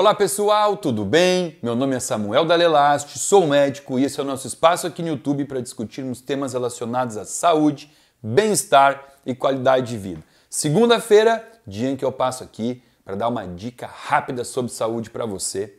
Olá pessoal, tudo bem? Meu nome é Samuel Dalelaste, sou médico e esse é o nosso espaço aqui no YouTube para discutirmos temas relacionados à saúde, bem-estar e qualidade de vida. Segunda-feira, dia em que eu passo aqui para dar uma dica rápida sobre saúde para você.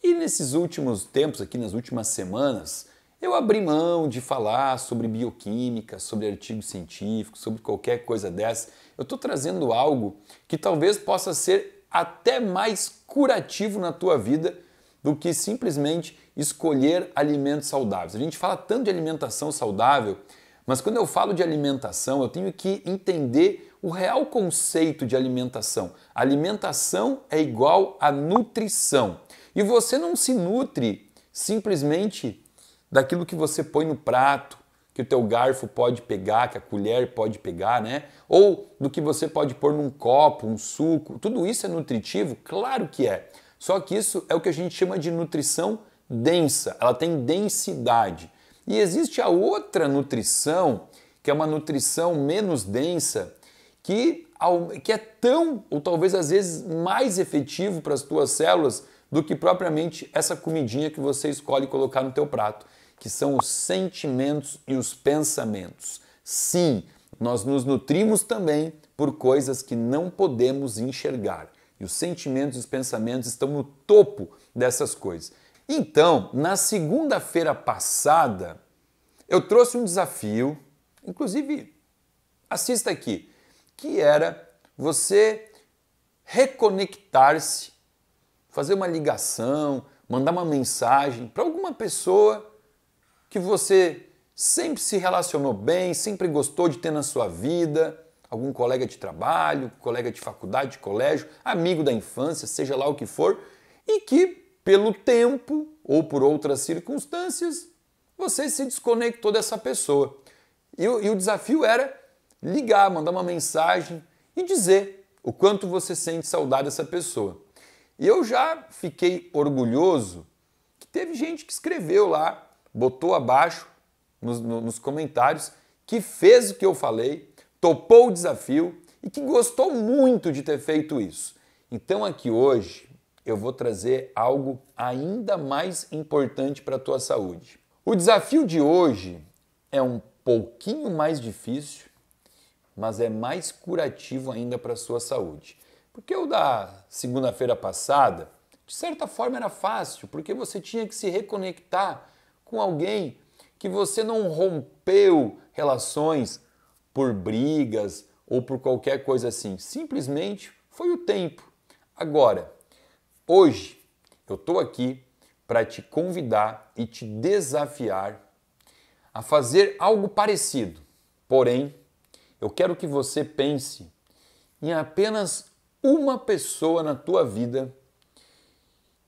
E nesses últimos tempos, aqui nas últimas semanas, eu abri mão de falar sobre bioquímica, sobre artigos científicos, sobre qualquer coisa dessa. Eu estou trazendo algo que talvez possa ser até mais curativo na tua vida do que simplesmente escolher alimentos saudáveis. A gente fala tanto de alimentação saudável, mas quando eu falo de alimentação, eu tenho que entender o real conceito de alimentação. Alimentação é igual a nutrição. E você não se nutre simplesmente daquilo que você põe no prato, que o teu garfo pode pegar, que a colher pode pegar, né? Ou do que você pode pôr num copo, um suco. Tudo isso é nutritivo? Claro que é. Só que isso é o que a gente chama de nutrição densa, ela tem densidade. E existe a outra nutrição, que é uma nutrição menos densa, que, que é tão, ou talvez às vezes mais efetivo para as tuas células do que propriamente essa comidinha que você escolhe colocar no teu prato que são os sentimentos e os pensamentos. Sim, nós nos nutrimos também por coisas que não podemos enxergar. E os sentimentos e os pensamentos estão no topo dessas coisas. Então, na segunda-feira passada, eu trouxe um desafio, inclusive assista aqui, que era você reconectar-se, fazer uma ligação, mandar uma mensagem para alguma pessoa que você sempre se relacionou bem, sempre gostou de ter na sua vida, algum colega de trabalho, colega de faculdade, de colégio, amigo da infância, seja lá o que for, e que pelo tempo ou por outras circunstâncias você se desconectou dessa pessoa. E, e o desafio era ligar, mandar uma mensagem e dizer o quanto você sente saudade dessa pessoa. E eu já fiquei orgulhoso que teve gente que escreveu lá botou abaixo nos, nos comentários que fez o que eu falei, topou o desafio e que gostou muito de ter feito isso. Então aqui hoje eu vou trazer algo ainda mais importante para a tua saúde. O desafio de hoje é um pouquinho mais difícil, mas é mais curativo ainda para a sua saúde. Porque o da segunda-feira passada, de certa forma era fácil, porque você tinha que se reconectar com alguém que você não rompeu relações por brigas ou por qualquer coisa assim. Simplesmente foi o tempo. Agora, hoje eu estou aqui para te convidar e te desafiar a fazer algo parecido. Porém, eu quero que você pense em apenas uma pessoa na tua vida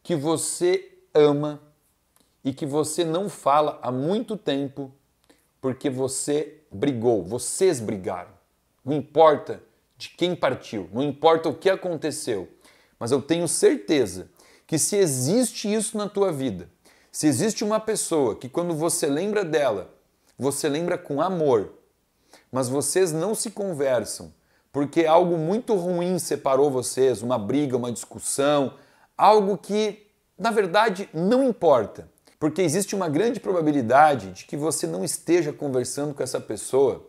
que você ama e que você não fala há muito tempo porque você brigou, vocês brigaram. Não importa de quem partiu, não importa o que aconteceu, mas eu tenho certeza que se existe isso na tua vida, se existe uma pessoa que quando você lembra dela, você lembra com amor, mas vocês não se conversam porque algo muito ruim separou vocês, uma briga, uma discussão, algo que na verdade não importa. Porque existe uma grande probabilidade de que você não esteja conversando com essa pessoa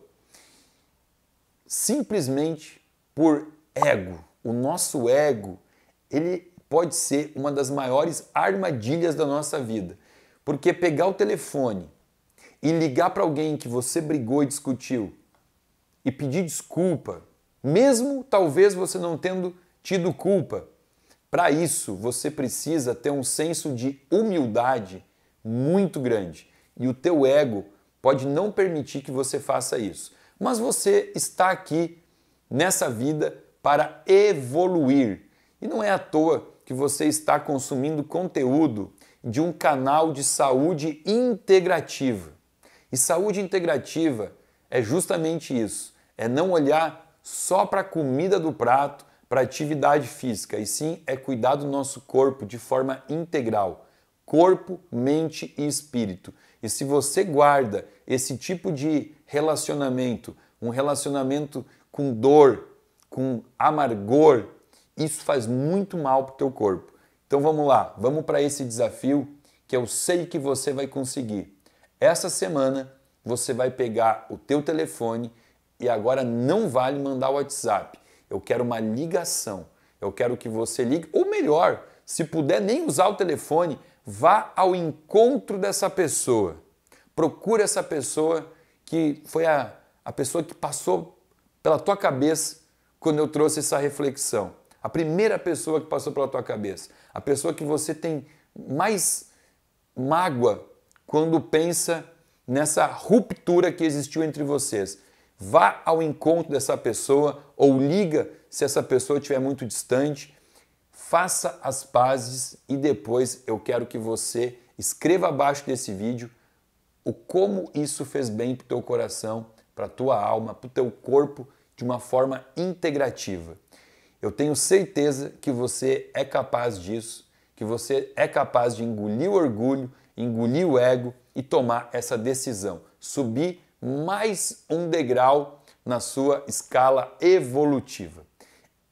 simplesmente por ego. O nosso ego, ele pode ser uma das maiores armadilhas da nossa vida. Porque pegar o telefone e ligar para alguém que você brigou e discutiu e pedir desculpa, mesmo talvez você não tendo tido culpa, para isso você precisa ter um senso de humildade muito grande e o teu ego pode não permitir que você faça isso. Mas você está aqui nessa vida para evoluir. E não é à toa que você está consumindo conteúdo de um canal de saúde integrativa. E saúde integrativa é justamente isso: é não olhar só para a comida do prato, para atividade física, e sim é cuidar do nosso corpo de forma integral corpo, mente e espírito. E se você guarda esse tipo de relacionamento, um relacionamento com dor, com amargor, isso faz muito mal para o teu corpo. Então vamos lá, vamos para esse desafio que eu sei que você vai conseguir. Essa semana você vai pegar o teu telefone e agora não vale mandar o WhatsApp. Eu quero uma ligação. Eu quero que você ligue, ou melhor, se puder nem usar o telefone, vá ao encontro dessa pessoa. Procure essa pessoa que foi a, a pessoa que passou pela tua cabeça quando eu trouxe essa reflexão. A primeira pessoa que passou pela tua cabeça. A pessoa que você tem mais mágoa quando pensa nessa ruptura que existiu entre vocês. Vá ao encontro dessa pessoa ou liga se essa pessoa estiver muito distante faça as pazes e depois eu quero que você escreva abaixo desse vídeo o como isso fez bem para o teu coração, para a tua alma, para o teu corpo de uma forma integrativa. Eu tenho certeza que você é capaz disso, que você é capaz de engolir o orgulho, engolir o ego e tomar essa decisão, subir mais um degrau na sua escala evolutiva.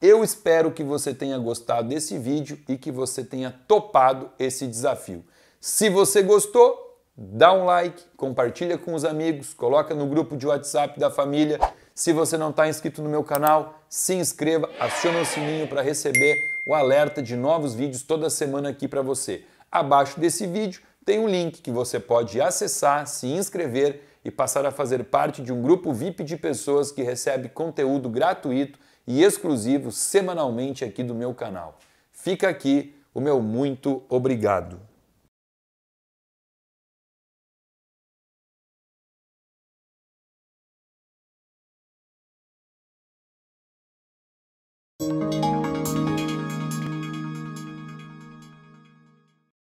Eu espero que você tenha gostado desse vídeo e que você tenha topado esse desafio. Se você gostou, dá um like, compartilha com os amigos, coloca no grupo de WhatsApp da família. Se você não está inscrito no meu canal, se inscreva, aciona o sininho para receber o alerta de novos vídeos toda semana aqui para você. Abaixo desse vídeo tem um link que você pode acessar, se inscrever e passar a fazer parte de um grupo VIP de pessoas que recebe conteúdo gratuito e exclusivo semanalmente aqui do meu canal. Fica aqui o meu muito obrigado.